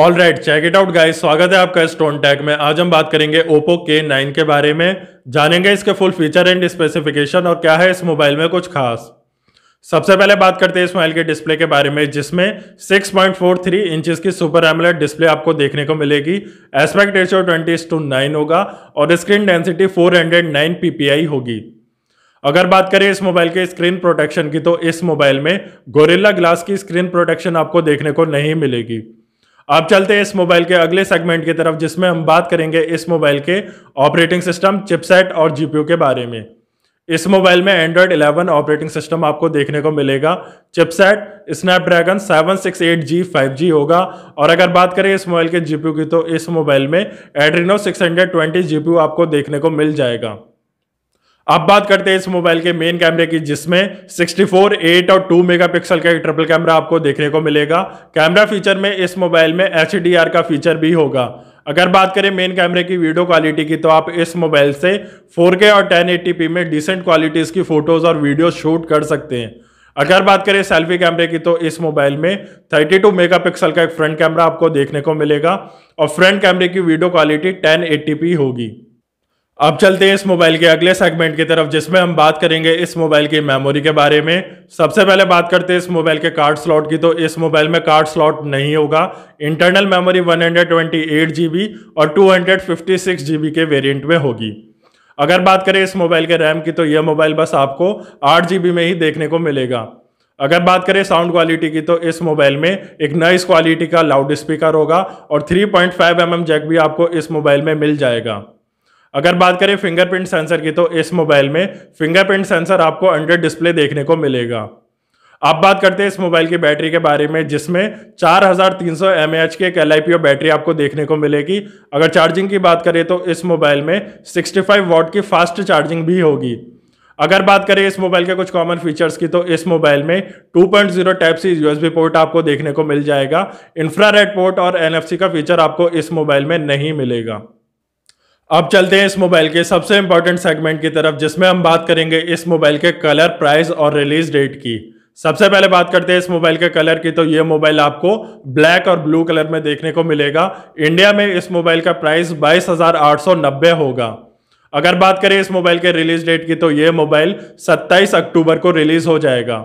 all right check it out guys स्वागत है आपका स्टोन टैग में आज हम बात करेंगे ओप्पो के नाइन के बारे में जानेंगे इसके फुल फीचर एंड स्पेसिफिकेशन और क्या है इस मोबाइल में कुछ खास सबसे पहले बात करते हैं इस मोबाइल के डिस्प्ले के बारे में जिसमें 6.43 इंचेस की सुपर एमलेट डिस्प्ले आपको देखने को मिलेगी aspect ratio twenty to nine होगा और स्क्रीन डेंसिटी 409 पीपीआई होगी अगर बात करें इस मोबाइल के स्क्रीन प्रोटेक्शन की तो इस मोबाइल में गोरिल्ला ग्लास की स्क्रीन प्रोटेक्शन आपको देखने को नहीं मिलेगी अब चलते हैं इस मोबाइल के अगले सेगमेंट की तरफ जिसमें हम बात करेंगे इस मोबाइल के ऑपरेटिंग सिस्टम चिपसेट और जीपीयू के बारे में इस मोबाइल में एंड्रॉयड 11 ऑपरेटिंग सिस्टम आपको देखने को मिलेगा चिपसेट स्नैपड्रैगन 768G 5G होगा और अगर बात करें इस मोबाइल के जीपीयू की तो इस मोबाइल में एड्रीनो 620 जीपीयू आपको देखने को मिल जाएगा अब बात करते हैं इस मोबाइल के मेन कैमरे की जिसमें 64, 8 और 2 मेगापिक्सल का एक ट्रिपल कैमरा आपको देखने को मिलेगा कैमरा फीचर में इस मोबाइल में एच का फीचर भी होगा अगर बात करें मेन कैमरे की वीडियो क्वालिटी की तो आप इस मोबाइल से 4K और 1080p में डिसेंट क्वालिटीज की फोटोज और वीडियो शूट कर सकते हैं अगर बात करें सेल्फी कैमरे की तो इस मोबाइल में 32 मेगापिक्सल का एक फ्रंट कैमरा आपको देखने को मिलेगा और फ्रंट कैमरे की वीडियो क्वालिटी 1080p होगी अब चलते हैं इस मोबाइल के अगले सेगमेंट की तरफ जिसमें हम बात करेंगे इस मोबाइल की मेमोरी के बारे में सबसे पहले बात करते हैं इस मोबाइल के कार्ड स्लॉट की तो इस मोबाइल में कार्ड स्लॉट नहीं होगा इंटरनल मेमोरी 128 जीबी और 256 जीबी के वेरिएंट में होगी अगर बात करें इस मोबाइल के रैम की तो यह मोबाइल बस आपको आठ में ही देखने को मिलेगा अगर बात करें साउंड क्वालिटी की तो इस मोबाइल में एक नाइस क्वालिटी का लाउड स्पीकर होगा और 3.5 पॉइंट mm जैक भी आपको इस मोबाइल में मिल जाएगा अगर बात करें फिंगरप्रिंट सेंसर की तो इस मोबाइल में फिंगरप्रिंट सेंसर आपको अंडर डिस्प्ले देखने को मिलेगा अब बात करते हैं इस मोबाइल की बैटरी के बारे में जिसमें 4300 हज़ार के एक एल बैटरी आपको देखने को मिलेगी अगर चार्जिंग की बात करें तो इस मोबाइल में 65 वॉट की फास्ट चार्जिंग भी होगी अगर बात करें इस मोबाइल के कुछ कॉमन फीचर्स की तो इस मोबाइल में 2.0 टाइप सी यू पोर्ट आपको देखने को मिल जाएगा इंफ्रारेड पोर्ट और एन का फीचर आपको इस मोबाइल में नहीं मिलेगा अब चलते हैं इस मोबाइल के सबसे इंपॉर्टेंट सेगमेंट की तरफ जिसमें हम बात करेंगे इस मोबाइल के कलर प्राइस और रिलीज डेट की सबसे पहले बात करते हैं इस मोबाइल के कलर की तो ये मोबाइल आपको ब्लैक और ब्लू कलर में देखने को मिलेगा इंडिया में इस मोबाइल का प्राइस 22,890 होगा अगर बात करें इस मोबाइल के रिलीज डेट की तो ये मोबाइल 27 अक्टूबर को रिलीज हो जाएगा